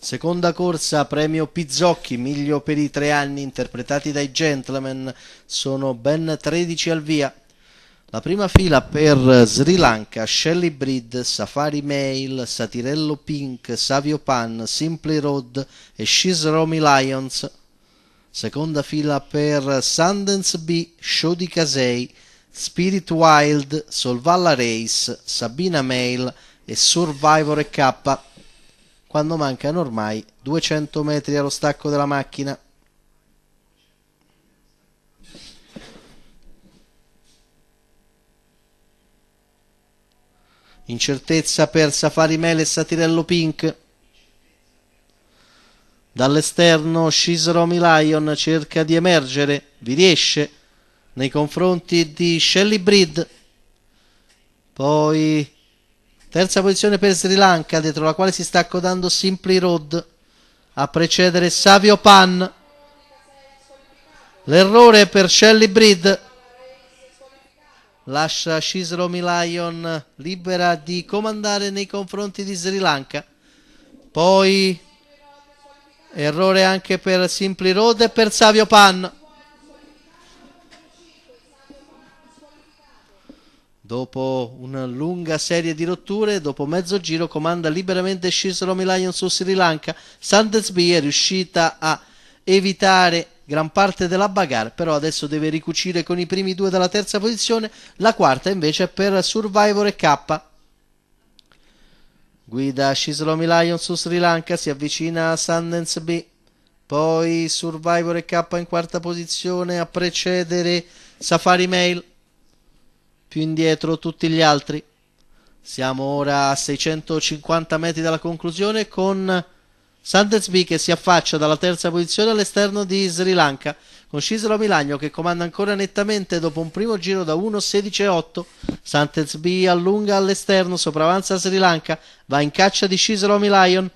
Seconda corsa, premio Pizzocchi, miglio per i tre anni, interpretati dai gentlemen, sono ben 13 al via. La prima fila per Sri Lanka, Shelly Breed, Safari Mail, Satirello Pink, Savio Pan, Simply Road e She's Romy Lions. Seconda fila per Sundance B, Show di Casei, Spirit Wild, Solvalla Race, Sabina Mail e Survivor e K quando mancano ormai 200 metri allo stacco della macchina. Incertezza per Safari Mele e Satirello Pink. Dall'esterno Scisromi Lion cerca di emergere, vi riesce nei confronti di Shelly Breed. Poi Terza posizione per Sri Lanka, dietro la quale si sta accodando Simply Road. A precedere Savio Pan. L'errore per Shelly Breed. Lascia Shizro Lion libera di comandare nei confronti di Sri Lanka. Poi errore anche per Simply Road e per Savio Pan. Dopo una lunga serie di rotture, dopo mezzo giro comanda liberamente Shisromi Lion su Sri Lanka. Sandesby è riuscita a evitare gran parte della bagarre, però adesso deve ricucire con i primi due dalla terza posizione, la quarta invece è per Survivor e K. Guida Shislomi Lion su Sri Lanka, si avvicina a Sundance B, poi Survivor e K in quarta posizione a precedere Safari Mail più indietro tutti gli altri. Siamo ora a 650 metri dalla conclusione con Sandesby che si affaccia dalla terza posizione all'esterno di Sri Lanka, con Ciselo Milagno che comanda ancora nettamente dopo un primo giro da 1.16.8. B allunga all'esterno, sopravanza Sri Lanka, va in caccia di Ciselo Milagno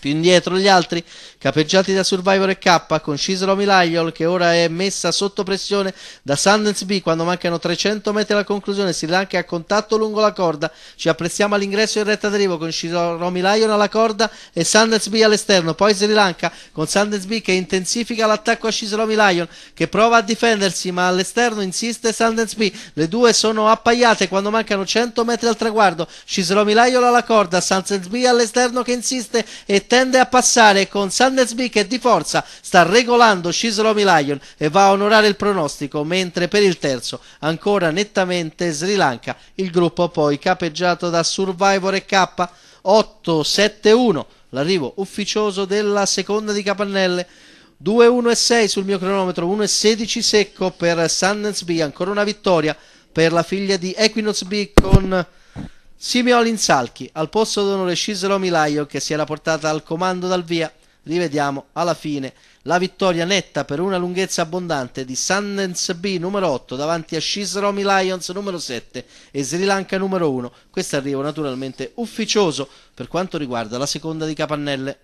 più indietro gli altri, capeggiati da Survivor e K, con Chisro Milaiol che ora è messa sotto pressione da Sundance B quando mancano 300 metri alla conclusione, Sri Lanka a contatto lungo la corda, ci apprestiamo all'ingresso in retta d'arrivo con Chisro Milaiol alla corda e Sundance B all'esterno, poi Sri Lanka con Sundance B che intensifica l'attacco a Chisro Milaiol che prova a difendersi ma all'esterno insiste Sundance B, le due sono appaiate quando mancano 100 metri al traguardo, Chisro Milaiol alla corda, Sundance B all'esterno che insiste e tende a passare con Sandesby che di forza sta regolando Scislomi Lion e va a onorare il pronostico, mentre per il terzo ancora nettamente Sri Lanka, il gruppo poi capeggiato da Survivor e K 8-7-1, l'arrivo ufficioso della seconda di Capannelle. 2-1 e 6 sul mio cronometro, 1 e 16 secco per Sundance B, ancora una vittoria per la figlia di Equinox B con Simeoli Linsalchi al posto d'onore Cicero Milaio che si era portata al comando dal via, rivediamo alla fine la vittoria netta per una lunghezza abbondante di Sundance B numero 8 davanti a Scisromi Lions numero 7 e Sri Lanka numero 1. Questo arrivo naturalmente ufficioso per quanto riguarda la seconda di Capannelle.